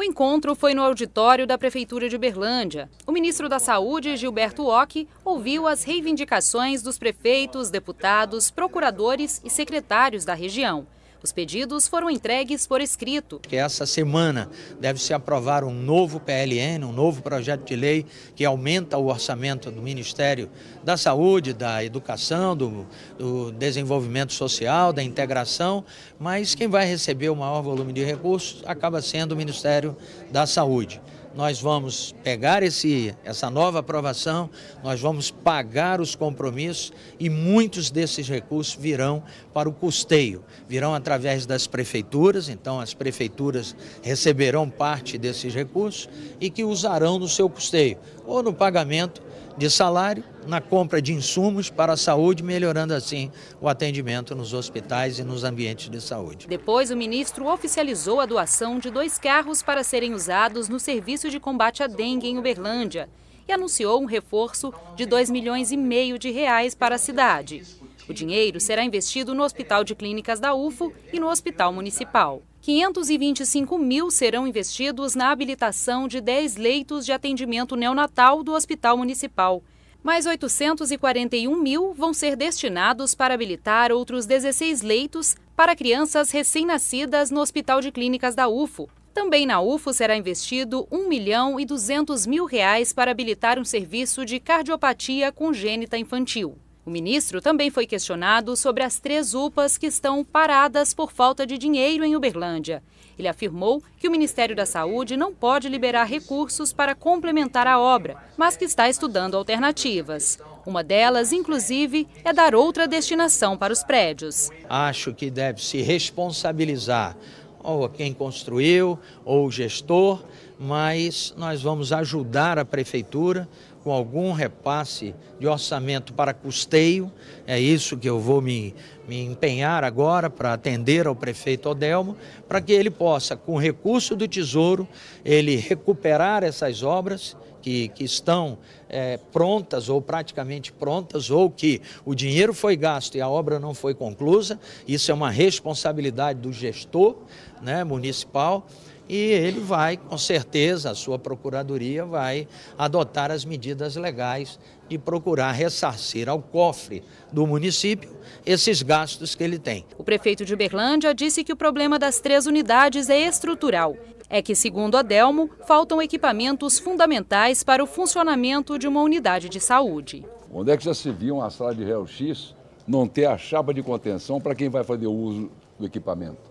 O encontro foi no auditório da Prefeitura de Berlândia. O ministro da Saúde, Gilberto Ock, ouviu as reivindicações dos prefeitos, deputados, procuradores e secretários da região. Os pedidos foram entregues por escrito. Essa semana deve-se aprovar um novo PLN, um novo projeto de lei que aumenta o orçamento do Ministério da Saúde, da Educação, do, do Desenvolvimento Social, da Integração, mas quem vai receber o maior volume de recursos acaba sendo o Ministério da Saúde nós vamos pegar esse, essa nova aprovação, nós vamos pagar os compromissos e muitos desses recursos virão para o custeio. Virão através das prefeituras, então as prefeituras receberão parte desses recursos e que usarão no seu custeio, ou no pagamento de salário, na compra de insumos para a saúde, melhorando assim o atendimento nos hospitais e nos ambientes de saúde. Depois, o ministro oficializou a doação de dois carros para serem usados no serviço de combate à dengue em Uberlândia e anunciou um reforço de 2 milhões e meio de reais para a cidade. O dinheiro será investido no Hospital de Clínicas da UFO e no Hospital Municipal. 525 mil serão investidos na habilitação de 10 leitos de atendimento neonatal do Hospital Municipal. Mais 841 mil vão ser destinados para habilitar outros 16 leitos para crianças recém-nascidas no Hospital de Clínicas da UFO. Também na UFO será investido 1 milhão e 200 mil reais para habilitar um serviço de cardiopatia congênita infantil. O ministro também foi questionado sobre as três UPAs que estão paradas por falta de dinheiro em Uberlândia. Ele afirmou que o Ministério da Saúde não pode liberar recursos para complementar a obra, mas que está estudando alternativas. Uma delas, inclusive, é dar outra destinação para os prédios. Acho que deve se responsabilizar ou quem construiu ou o gestor mas nós vamos ajudar a prefeitura com algum repasse de orçamento para custeio. É isso que eu vou me, me empenhar agora para atender ao prefeito Odelmo, para que ele possa, com recurso do Tesouro, ele recuperar essas obras que, que, estão é, prontas ou praticamente prontas, ou que o dinheiro foi gasto e a obra não foi conclusa. Isso é uma responsabilidade do gestor né, municipal e ele vai, com certeza, a sua procuradoria vai adotar as medidas legais de procurar ressarcir ao cofre do município esses gastos que ele tem. O prefeito de Uberlândia disse que o problema das três unidades é estrutural. É que, segundo Adelmo, faltam equipamentos fundamentais para o funcionamento de uma unidade de saúde. Onde é que já se viu uma sala de réu x não ter a chapa de contenção para quem vai fazer o uso do equipamento?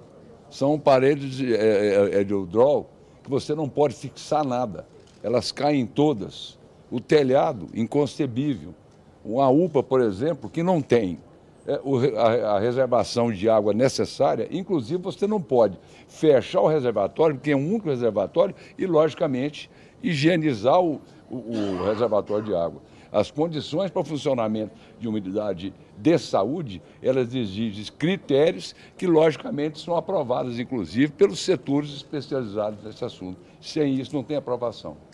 São paredes de, é é, é, é de que você não pode fixar nada. Elas caem todas. O telhado, inconcebível. Uma UPA, por exemplo, que não tem é, a reservação de água necessária, inclusive você não pode fechar o reservatório, porque tem um único reservatório, e, logicamente, higienizar o, o, o reservatório de água. As condições para o funcionamento de uma unidade de saúde, elas exigem critérios que, logicamente, são aprovados, inclusive, pelos setores especializados nesse assunto. Sem isso, não tem aprovação.